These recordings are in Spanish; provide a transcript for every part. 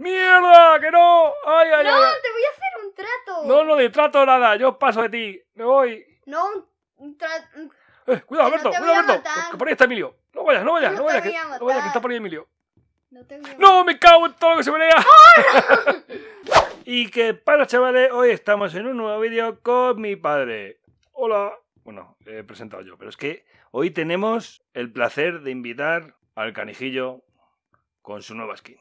¡Mierda! ¡Que no! ¡Ay, ay, no, te voy a hacer un trato! No, no de trato nada, yo paso de ti, me voy. No, un trato. Eh, cuidado, Alberto, cuidado, Alberto. Que por ahí está Emilio. No vayas, no vayas, no, vayas. Que, no vayas, que está por ahí Emilio. No, no me cago en todo lo que se me ¡Ay! ¡Ah! y que para chavales, hoy estamos en un nuevo vídeo con mi padre. Hola. Bueno, he presentado yo, pero es que hoy tenemos el placer de invitar al canijillo con su nueva skin.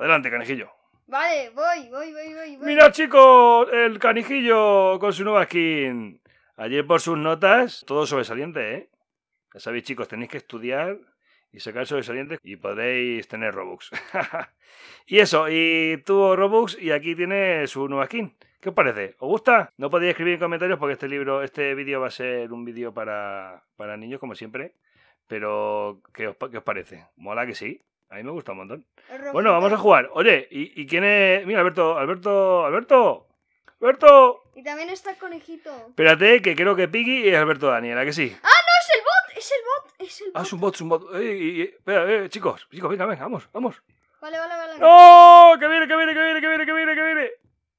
Adelante, canijillo. Vale, voy, voy, voy, voy. Mira, chicos, el canijillo con su nueva skin. Ayer por sus notas, todo sobresaliente, ¿eh? Ya sabéis, chicos, tenéis que estudiar y sacar sobresalientes y podéis tener Robux. y eso, y tuvo Robux y aquí tiene su nueva skin. ¿Qué os parece? ¿Os gusta? No podéis escribir en comentarios porque este libro, este vídeo va a ser un vídeo para, niños, como siempre. Pero, ¿qué os parece? ¿Mola que sí? A mí me gusta un montón. Bueno, vamos a jugar. Oye, ¿y, quién es...? Mira, Alberto, Alberto, Alberto. ¡Alberto! Y también está el conejito. Espérate, que creo que Piggy es Alberto Daniela, que sí? ¡Ah, no! ¡Es el bot! ¡Es el bot! ¡Es el bot! Ah, es un bot, es un bot. Eh, eh, eh, chicos, chicos, venga, venga, vamos, vamos. Vale, vale, vale. ¡No! ¡Que viene, que viene, que viene, que viene, que viene, que viene!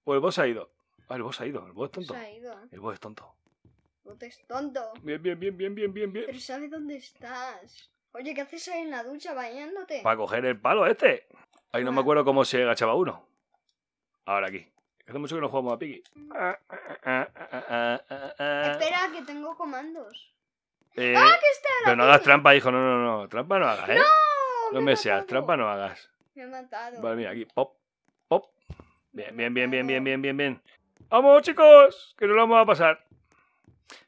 Pues el bot se ha ido. Ah, el bot se ha ido, el bot es tonto. ha ido. El bot es tonto. El bot es tonto. Bien, bien, bien, bien, bien, bien, bien. Pero ¿sabes dónde estás? Oye, ¿qué haces ahí en la ducha bañándote? Para coger el palo este. Ahí no me ah. acuerdo cómo se agachaba uno. Ahora aquí. Hace mucho que no jugamos a Piggy. Ah, ah, Espera, que tengo comandos. Eh, ¡Ah, que está! pero no hagas trampa, hijo. No, no, no. Trampa no hagas, ¿eh? No, no me, seas. Trampa no hagas. Me he matado. Vale, mira, aquí. Pop, pop. Bien, bien, bien, bien, bien, bien, bien, bien. ¡Vamos, chicos! Que no lo vamos a pasar.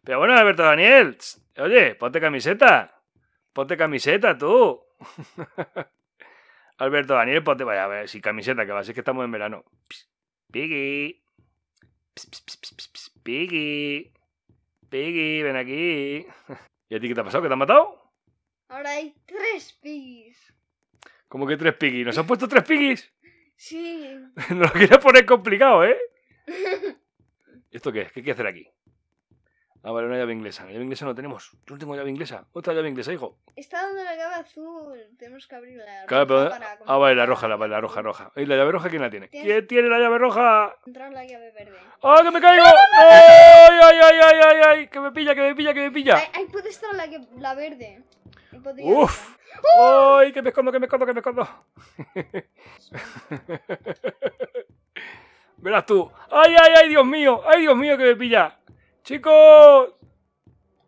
Pero bueno, Alberto Daniel. Oye, ponte camiseta. Ponte camiseta tú. Alberto Daniel, ponte. Vaya, a ver, si camiseta que va, es que estamos en verano. Piggy. Piggy. Piggy, ven aquí. ¿Y a ti qué te ha pasado? ¿Que te han matado? Ahora hay tres piggies. ¿Cómo que tres piggies? ¿Nos han puesto tres piggies? Sí. No lo quieres poner complicado, ¿eh? ¿Esto qué es? ¿Qué hay que hacer aquí? Ah, vale, una llave inglesa. La Llave inglesa no tenemos. Yo no tengo llave inglesa. Otra llave inglesa, hijo. Está donde la llave azul. Tenemos que abrir la ah, vale, la roja, la, la roja, roja. ¿Y la llave roja quién la tiene? ¿Quién tiene la llave roja? Entrar la llave verde. ¡Ah, que me caigo! ¡Ay, ay, ay, ay, ay, ay! que me pilla, que me pilla, que me pilla! Ahí, puede estar la, la verde. ¡Uf! ¡Ay, que me escondo, que me escondo, que me escondo! Verás tú. ¡Ay, ay, ay, Dios mío! ¡Ay, Dios mío, que me pilla! ¡Chicos!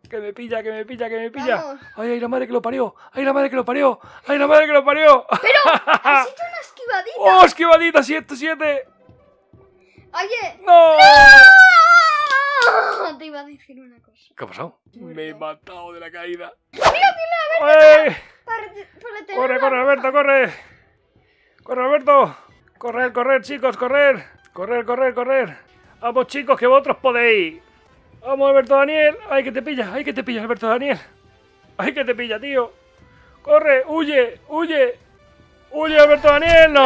Que me pilla, que me pilla, que me pilla. Ay, ay, la madre que lo parió. Ay, la madre que lo parió. Ay, la madre que lo parió. Pero, has hecho una esquivadita. ¡Oh, esquivadita! siete. Oye. ¡No! Te iba a decir una cosa. ¿Qué ha pasado? Me he matado de la caída. ¡Mira, mira, Alberto! Para, ¡Corre, corre, Alberto, corre! ¡Corre, Alberto! ¡Correr, correr, chicos, correr! ¡Correr, correr, correr! ¡Vamos, chicos, que vosotros podéis! Vamos, Alberto Daniel. Ay, que te pilla, ay, que te pilla, Alberto Daniel. Ay, que te pilla, tío. Corre, huye, huye. Huye, Alberto Daniel. No.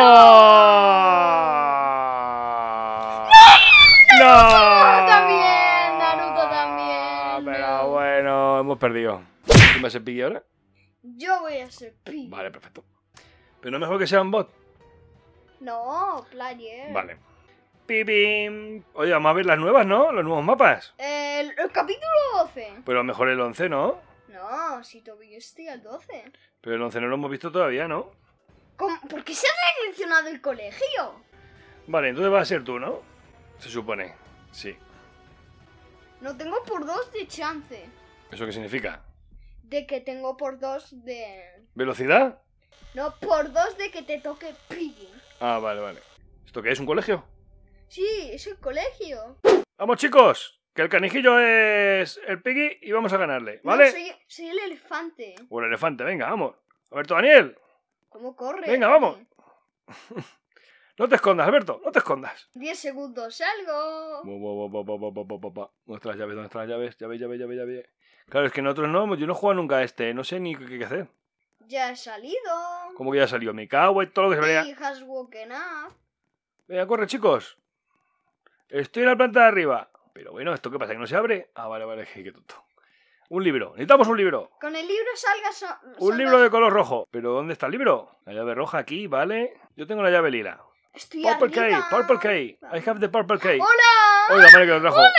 No. no. También, Naruto ah, también. Pero bueno, hemos perdido. ¿Tú me haces pilla ahora? Yo voy a ser pilla. Vale, perfecto. Pero no es mejor que sea sean bot? No, player. Vale. Oye, vamos a ver las nuevas, ¿no? Los nuevos mapas. El, capítulo 12. Pero a lo mejor el 11, ¿no? No, si todavía estoy al 12. Pero el 11 no lo hemos visto todavía, ¿no? ¿Por qué se ha mencionado el colegio? Vale, entonces va a ser tú, ¿no? Se supone. Sí. No tengo por dos de chance. ¿Eso qué significa? De que tengo por dos de. ¿Velocidad? No, por dos de que te toque Piggy. Ah, vale, vale. ¿Esto qué es? ¿Un colegio? Sí, es el colegio. Vamos chicos, que el canijillo es el piggy y vamos a ganarle, ¿vale? soy, el elefante. O el elefante, venga, vamos. Alberto Daniel. ¿Cómo corre? Venga, vamos. no te escondas, Alberto, no te escondas. Diez segundos, salgo. Nuestras llaves, nuestras llaves, llave, llave, llave, llave. Claro, es que nosotros no, yo no juego nunca a este, no sé ni qué, hacer. Ya he salido. ¿Cómo que ya salido? Me cago en todo lo que se vea. Venga, corre, chicos. Estoy en la planta de arriba. Pero bueno, ¿esto qué pasa? ¿Que no se abre? Ah, vale, vale, que tonto. Un libro. Necesitamos un libro. Con el libro salga... un libro de color rojo. ¿Pero dónde está el libro? La llave roja aquí, vale. Yo tengo la llave lila. Estoy purple arriba. Key, purple key. I have the purple key. ¡Hola! ¡Hola, madre que lo trajo! ¡Hola!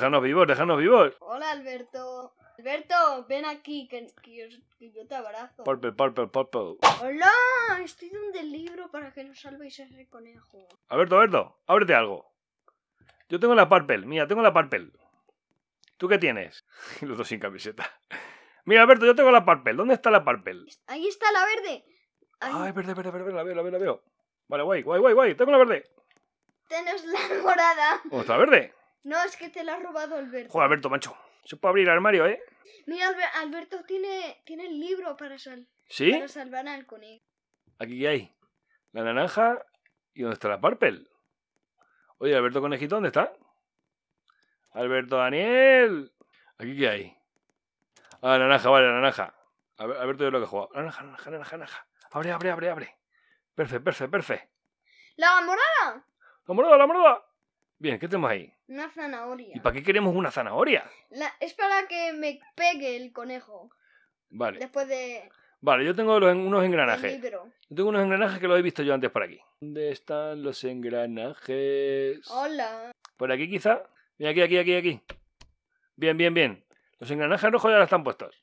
Pues vivos, dejarnos vivos. Hola, Alberto. Alberto, ven aquí, que, que, yo, te abrazo. Purple, purple, purple. Hola, estoy donde el libro para que nos salvéis ese conejo. Alberto, Alberto, ábrete algo. Yo tengo la Purple, mira, tengo la Purple. ¿Tú qué tienes? Los dos sin camiseta. Mira, Alberto, yo tengo la Purple. ¿Dónde está la Purple? Ahí está la verde. Ay, verde, verde, verde, la veo, la veo, la veo. Vale, guay, guay, guay, guay, tengo la verde. Tenemos la morada. ¿Cómo está verde? No, es que te la ha robado Alberto. Joder, Alberto, macho. Se puede abrir el armario, ¿eh? Mira, Alberto tiene, tiene el libro para, sal ¿Sí? para salvar al conejo. Aquí hay la naranja y ¿dónde está la Purple. Oye, Alberto Conejito, ¿dónde está? Alberto Daniel. ¿Aquí qué hay? Ah, naranja, vale, naranja. A ver, Alberto yo lo que he jugado. Naranja, naranja, naranja, naranja. Abre, abre, abre, abre. Perfecto, perfecto, perfecto. La morada. La morada, la morada. Bien, ¿qué tenemos ahí? Una zanahoria. ¿Y para qué queremos una zanahoria? es para que me pegue el conejo. Vale. Después de... Vale, yo tengo unos engranajes. Yo tengo unos engranajes que lo he visto yo antes por aquí. ¿Dónde están los engranajes? Hola. Por aquí quizá. Mira aquí, aquí, aquí, aquí. Bien, bien, bien. Los engranajes rojos ya los están puestos.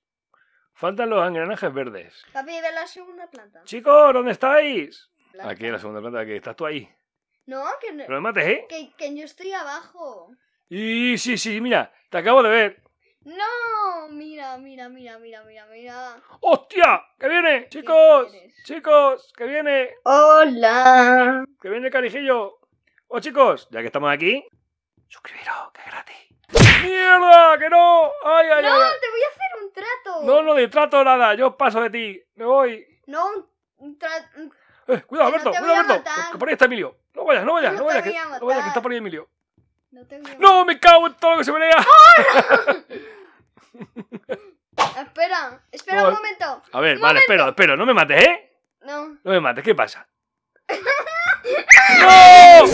Faltan los engranajes verdes. Papi, ve la segunda planta. Chicos, ¿dónde estáis? Aquí, en la segunda planta, aquí. ¿Estás tú ahí? No, que no. Pero me mates, ¿eh? Que, que yo estoy abajo. Y sí, sí, mira, te acabo de ver. ¡No! Mira, mira, mira, mira, mira, mira. ¡Hostia! ¡Que viene! ¡Chicos! ¡Chicos! ¡Que viene! ¡Hola! ¡Que viene Carijillo! ¡Oh, chicos! Ya que estamos aquí, suscribiros, que es gratis. ¡Mierda! ¡Que no! ¡Ay, ay, no, ay! ¡No! ¡Te voy a hacer un trato! No, no, de trato nada. Yo paso de ti. Me voy. No, un trato. Eh, cuidado, Alberto, cuidado, Alberto. Que, por ahí está Emilio. No vayas, no vayas, no, vayas. no vayas, que está por ahí Emilio. No ¡Me cago en todo lo que se me lea! espera, espera un momento. A ver, vale, espera, espera. No me mates, ¿eh? No. No me mates, ¿qué pasa? ¡No!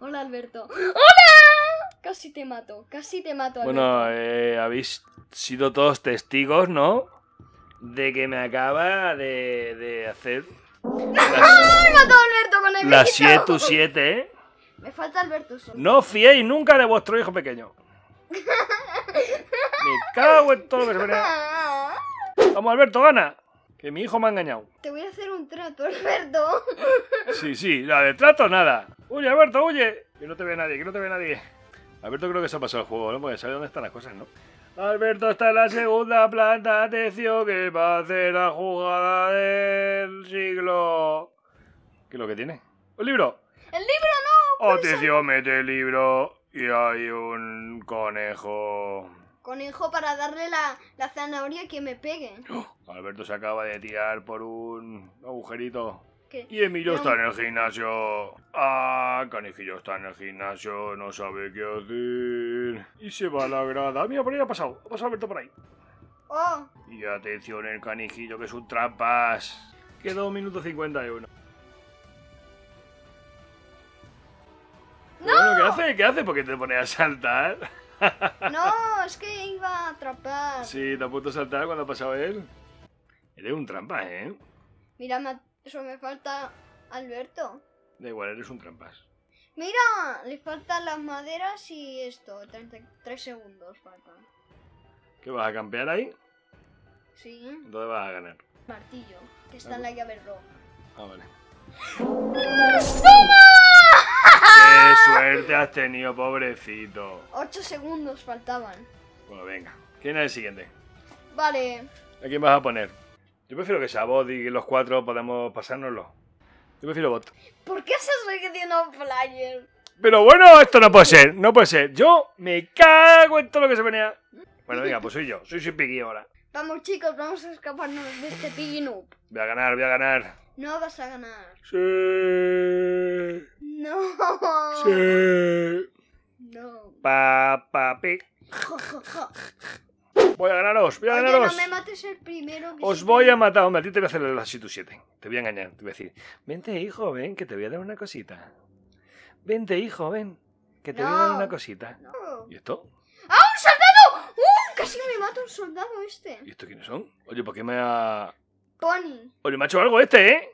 Hola, Alberto. ¡Hola! Casi te mato, casi te mato. Alberto. Bueno, eh, habéis sido todos testigos, ¿no? De que me acaba de, de hacer ¡No! Alberto con La 7 ¿eh? Me falta Alberto No fiéis nunca de vuestro hijo pequeño. me cago en todo lo que se Vamos, Alberto, gana. Que mi hijo me ha engañado. Te voy a hacer un trato, Alberto. sí, sí, la de trato nada. oye Alberto, huye. Que no te ve nadie, que no te ve nadie. Alberto creo que se ha pasado el juego, ¿no? Porque sabe dónde están las cosas, ¿no? Alberto está en la segunda planta, atención, que va a hacer la jugada del siglo. ¿Qué es lo que tiene? ¡Un libro! ¡El libro no! Atención, mete el libro y hay un conejo. Conejo para darle la, la zanahoria que me pegue. ¡Oh! Alberto se acaba de tirar por un agujerito. Y Emilio está en el gimnasio. Ah, Canijillo está en el gimnasio, no sabe qué hacer. Y se va a la grada. Mira, por ahí ha pasado. Ha pasado Alberto por ahí. Oh. Y atención, el canijillo, que un trampas. Quedó un minuto 51. ¡No! ¿Qué hace? ¿Qué hace? Porque te pone a saltar. no, es que iba a atrapar. Sí, te ha puesto a saltar cuando ha pasado él. Eres un trampa, ¿eh? Mira, me eso me falta Alberto. Da igual, eres un trampas. Mira, le faltan las maderas y esto. 33 segundos faltan. ¿Qué vas a campear ahí? Sí. ¿Dónde vas a ganar? Martillo, que está en la llave roja. Ah, vale. ¡Qué suerte has tenido, pobrecito! 8 segundos faltaban. Bueno, venga. ¿Quién es el siguiente? Vale. ¿A quién vas a poner? Yo prefiero que sea bot y los cuatro podamos pasárnoslo. Yo prefiero bot. ¿Por qué se ve que tiene un flyer? Pero bueno, esto no puede ser, no puede ser. Yo me cago en todo lo que se venía. Bueno, venga, pues soy yo, soy su Piggy ahora. Vamos chicos, vamos a escaparnos de este Piggy Noob. Voy a ganar, voy a ganar. No vas a ganar. Sí. No. Sí. No. Pa, pa, pi. jo. Voy a ganaros, voy a Oye, ganaros. no me mates el primero. Os voy a matar, hombre, a ti te voy a hacer el así 7. Te voy a engañar, te voy a decir, vente hijo, ven, que te voy a dar una cosita. Vente hijo, ven, que te voy a dar una cosita. ¿Y esto? ¡Ah, un soldado! ¡Uh! Casi me mata un soldado este. ¿Y esto quiénes son? Oye, ¿por qué me ha... Pony. Oye, me ha hecho algo este, ¿eh?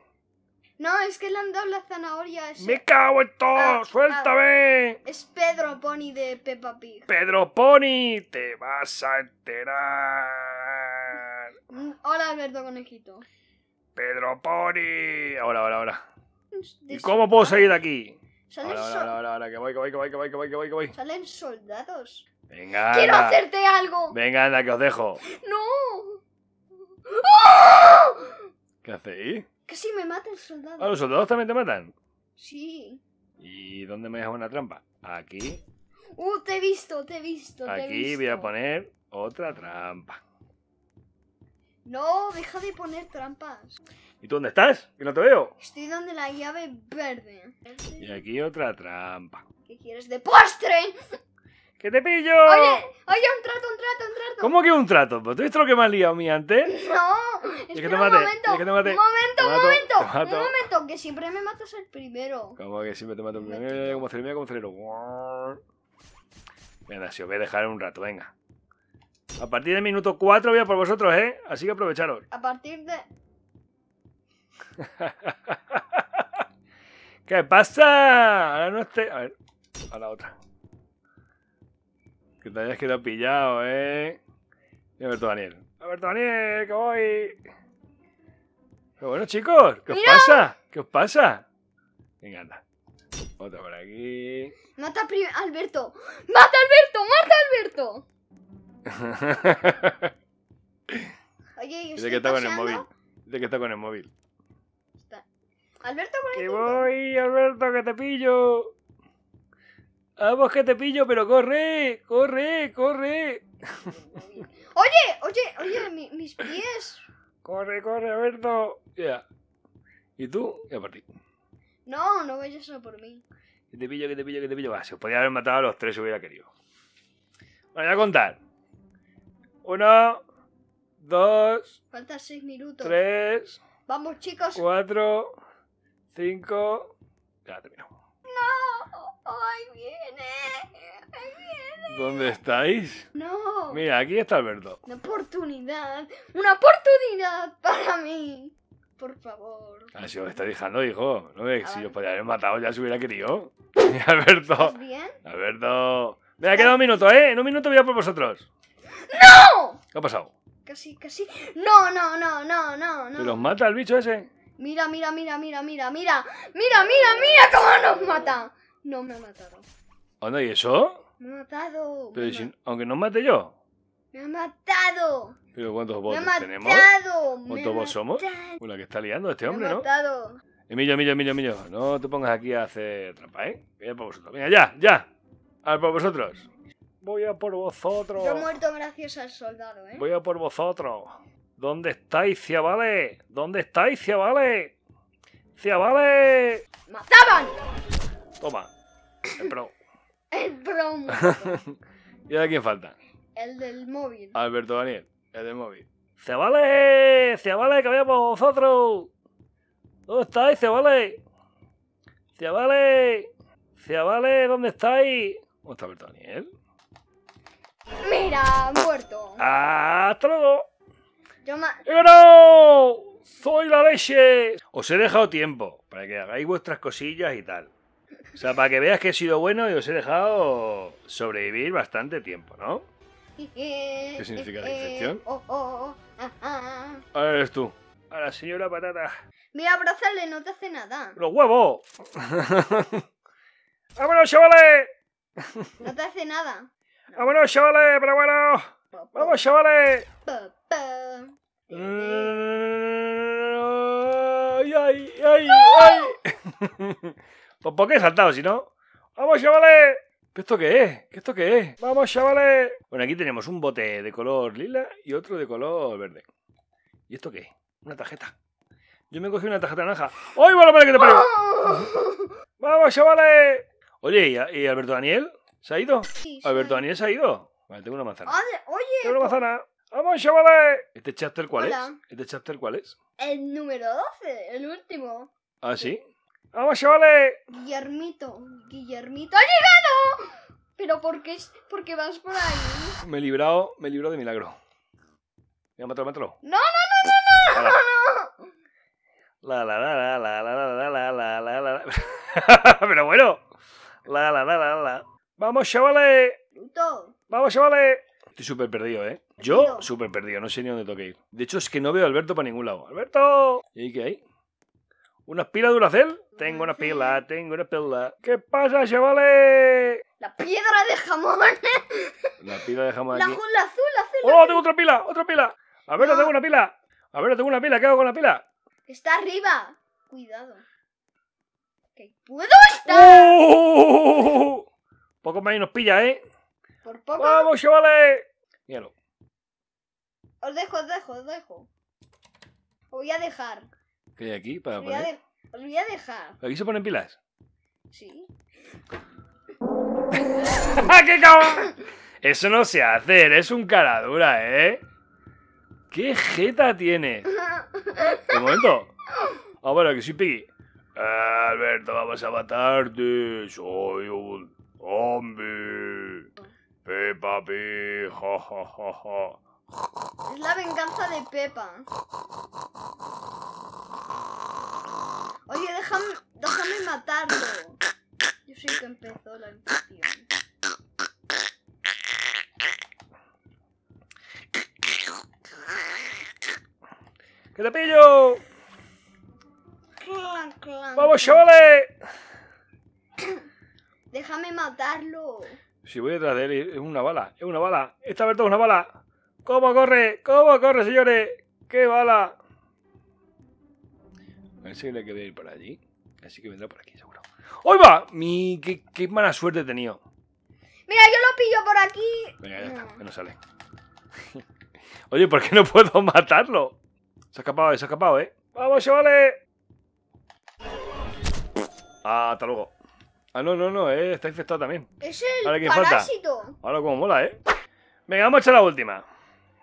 No, es que le han dado la zanahoria. ¡Me cago en todo! Ah, ah. ¡Suéltame! es Pedro Pony de Peppa Pig. ¡Pedro Pony! ¡Te vas a enterar! Mm, hola, Alberto Conejito. ¡Pedro Pony! Ahora, ahora, ahora. Mm, ¿Y cómo puedo salir de aquí? Salen ahora, ahora, ahora, que voy, que voy, que voy, que voy, que voy, que voy, que voy. Salen soldados. Venga. Quiero hacerte algo. Venga, anda, que os dejo. No. ¡Oh! ¿Qué hacéis? Casi me el soldados. ¿A ah, los soldados también te matan? Sí. ¿Y dónde me dejas una trampa? Aquí. ¡Uh, te he visto, te he visto! Aquí voy a poner otra trampa. No, deja de poner trampas. ¿Y tú dónde estás? Que no te veo. Estoy donde la llave verde. Y aquí otra trampa. ¿Qué quieres de postre? ¡Que te pillo! Oye, oye, un trato, un trato, un trato. ¿Cómo que un trato? ¿Pero ¿Tú visto lo que me has liado a mí antes? No, es, que, te mate, es que te mate. un momento, un momento, un momento, que siempre me matas el primero. ¿Cómo que siempre te mato el primero? Eh, como celero, como celero. Venga, si os voy a dejar un rato, venga. A partir del minuto 4 voy a por vosotros, ¿eh? Así que aprovecharos. A partir de... ¿Qué pasa? Ahora no esté... A ver, a la otra. Que te hayas quedado pillado, ¿eh? Y Alberto Daniel. ¡Alberto Daniel, que voy! Pero bueno, chicos, ¿qué os pasa? ¿Qué os pasa? Venga, anda. Otro por aquí. Mata a Alberto. ¡Mata a Alberto! ¡Mata a Alberto! Oye, Dice que está con el móvil. Dice que está con el móvil. Alberto, por aquí. Que voy, Alberto, que te pillo. Vamos que te pillo, pero corre, corre, corre. Oye, oye, oye, mis pies. Corre, corre, Alberto. Ya. ¿Y tú? Ya ti. No, no vayas solo por mí. Que te pillo, que te pillo, que te pillo. Va, Se os podía haber matado a los tres, si hubiera querido. Bueno, voy a contar. Uno, dos. Faltan seis minutos. Tres. Vamos, chicos. Cuatro, cinco. Ya terminamos. ¡Ay viene! ¿Dónde estáis? No. Mira, aquí está Alberto. Una oportunidad. Una oportunidad para mí. Por favor. Ah, si os está dejando, hijo. No si os podía haber matado ya se hubiera querido. Alberto. ¿Estás bien? Alberto. Mira, queda un minuto, ¿eh? En un minuto voy a por vosotros. ¡No! ¿Qué ha pasado? Casi, casi. No, no, no, no, no, no. ¿Te los mata el bicho ese? Mira, mira, mira, mira, mira, mira. Mira, mira, mira cómo nos mata. No me ha matado. no y eso? Me ha matado. Pero aunque no mate yo. Me ha matado. ¿Pero cuántos vosotros tenemos? Me ha matado. ¿Cuántos votos somos? Una pues que está liando este hombre, me ha matado. ¿no? Emilio, Emilio, Emilio, Emilio, no te pongas aquí a hacer trampa, ¿eh? Voy a por vosotros. Venga, ya, ya. A por vosotros. Voy a por vosotros. Yo he muerto gracias al soldado, ¿eh? Voy a por vosotros. ¿Dónde estáis, ciavales? ¿Dónde estáis, ciavales? vale ¡Mataban! Toma. El pro El pro ¿Y ahora quién falta? El del móvil. Alberto Daniel, el del móvil. ¡Se vale! ¡Se vale que vayamos vosotros! ¿Dónde estáis, se vale? ¡Se vale! ¡Se vale! ¿Dónde estáis? ¿Dónde está Alberto Daniel? Mira, muerto. ¡Hasta luego! Yo ¡No! ¡Soy la leche! Os he dejado tiempo para que hagáis vuestras cosillas y tal. O sea, para que veas que he sido bueno y os he dejado sobrevivir bastante tiempo, ¿no? ¿Qué significa la infección? Ahora eres tú. A la señora patata. Mira, abrázale, no te hace nada. ¡Los huevos! ¡Vámonos, chavales! No te hace nada. ¡Vámonos, chavales! ¡Pero bueno! ¡Vamos, chavales! Mm, ¡Ay, ay! ay! pues ¿por qué he saltado si no? ¡Vamos, chavales! ¿Qué esto qué es? ¿Qué esto qué es? ¡Vamos, chavales! Bueno, aquí tenemos un bote de color lila y otro de color verde. ¿Y esto qué es? Una tarjeta. Yo me cogí una tarjeta naranja. ¡Ay, bueno, para que te pego! ¡Vamos, chavales! Oye, ¿y, Alberto Daniel? ¿Se ha ido? ¿Alberto Daniel se ha ido? Vale, tengo una manzana. Oye, tengo una manzana. ¡Vamos, chavales! ¿Este chapter cuál es? ¿Este chapter cuál es? El número 12, el último. ¿Ah, sí? ¡Vamos, chavales! Guillermito, Guillermito, ¡ha llegado! ¿Pero por qué, por qué vas por ahí? Me he librado, me he librado de milagro. Ya, mátalo, mátalo. ¡No, no, no, no, no! no, no. La la la la la la la la la la la Pero bueno. La la la la la. Vamos, chavales. Vamos, chavales. Estoy súper perdido, ¿eh? Yo súper perdido, no sé ni dónde tengo que ir. De hecho, es que no veo a Alberto para ningún lado. ¡Alberto! ¿Y qué hay? ¿Unas pilas de Duracel? Tengo una pila, tengo una pila. ¿Qué pasa, chavales? La piedra de jamón. La pila de jamón. La, aquí. la azul, la ¡Oh, tengo otra pila! ¡Otra pila! A ver, no. tengo una pila. A ver, tengo una pila. ¿Qué hago con la pila? Está arriba. Cuidado. ¡Qué puedo estar. ¡Oh! Poco más y nos pilla, ¿eh? Por poco. ¡Vamos, chavales! Míralo. Os dejo, os dejo, os dejo. Os voy a dejar que hay aquí para os voy poner. A voy a dejar. ¿Aquí se ponen pilas? Sí. ¡Ah, ¡Qué cabrón! Eso no se hace, es un cara dura, ¿eh? ¿Qué jeta tiene? Un momento. Ah, bueno, que soy Piggy. Ah, Alberto, vamos a matarte. Soy un zombie. Peppa Pig. Ja, ja, ja, Es la venganza de Peppa. Oye, déjame, déjame matarlo. Yo soy que empezó la infección. ¡Que te pillo! Clan, clan, ¡Vamos, chavales! Déjame matarlo. Si voy detrás de él, es una bala, es una bala. Esta verdad es una bala. ¿Cómo corre? ¿Cómo corre, señores? ¡Qué bala! ver si le quería ir para allí. Así que vendrá por aquí, seguro. ¡Hoy va! Mi, qué, qué, mala suerte he tenido. Mira, yo lo pillo por aquí. Venga, ya está, mm. que no sale. Oye, ¿por qué no puedo matarlo? Se ha escapado, eh, se ha escapado, ¿eh? ¡Vamos, chavales! Ah, hasta luego. Ah, no, no, no, eh, está infectado también. Es el parásito. Ahora como mola, ¿eh? Venga, vamos a echar la última.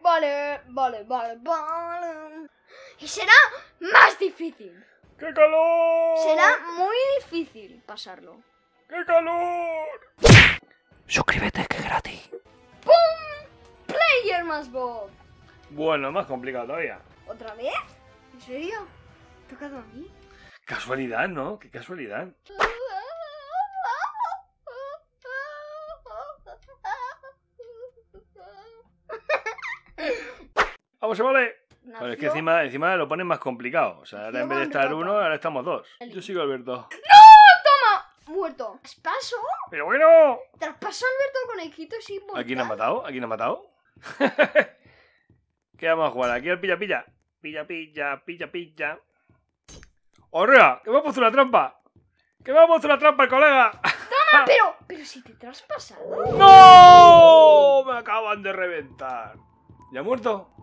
Vale, vale, vale, vale. Y será más difícil. ¡Qué calor! Será muy difícil pasarlo. ¡Qué calor! Suscríbete que es gratis. ¡Pum! Player más Bob. Bueno, más complicado todavía. ¿Otra vez? ¿En serio? ¿Te ¿Tocado a mí? Casualidad, ¿no? Qué casualidad. Vamos, se vale. Pero es que encima, encima lo ponen más complicado. O sea, ahora en vez de estar uno, ahora estamos dos. Yo sigo Alberto. ¡No! ¡Toma! Muerto. ¿Traspaso? Pero bueno. traspaso Alberto el conejito sin voltar. ¿Aquí nos ha matado? ¿Aquí nos ha matado? ¿Qué vamos a jugar? Aquí el pilla pilla. Pilla pilla, pilla pilla. ¡Horrea! ¡Que me ha puesto una trampa! ¡Que me ha puesto una trampa colega! ¡Toma! pero, pero si te traspasas, ¡No! Me acaban de reventar. ¿Ya muerto?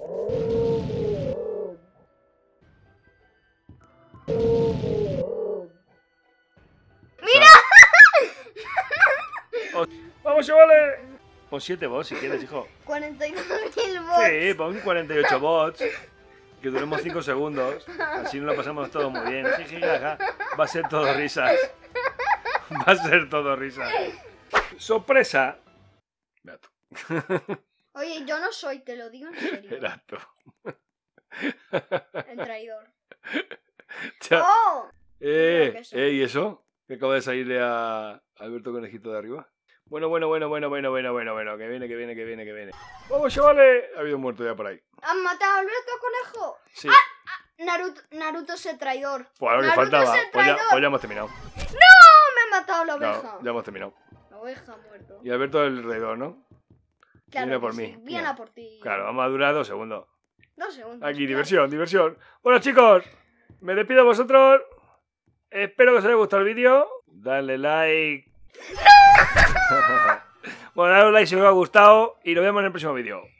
¡Mira! ¡Vamos, chavales! con 7 bots si quieres, hijo. 49.000 bots. Sí, pon 48 bots. Que duremos 5 segundos. Así nos lo pasamos todo muy bien. Sí, sí, Va a ser todo risas. Va a ser todo risas. Sorpresa. Gato. Oye, yo no soy, te lo digo en serio. El traidor. ¡Oh! Eh, eh, ¿y eso? ¿Qué acaba de salirle a Alberto Conejito de arriba. Bueno, bueno, bueno, bueno, bueno, bueno, bueno, bueno, que viene, que viene, que viene, que viene. ¡Vamos, chavales! Ha habido un muerto ya por ahí. ¿Han matado a Alberto Conejo? Ah, ¡Ah! Naruto, Naruto el traidor. Pues ahora que faltaba. Pues, pues ya, hemos terminado. ¡No! Me ha matado la oveja. ya hemos terminado. La oveja ha muerto. Y Alberto el traidor, ¿no? viene por mí. Viene por ti. Claro, vamos a durar dos segundos. Dos segundos. Aquí, diversión, diversión. Bueno, chicos, me despido a vosotros. Espero que os haya gustado el vídeo. Dale like. bueno, dale like si os ha gustado. Y nos vemos en el próximo vídeo.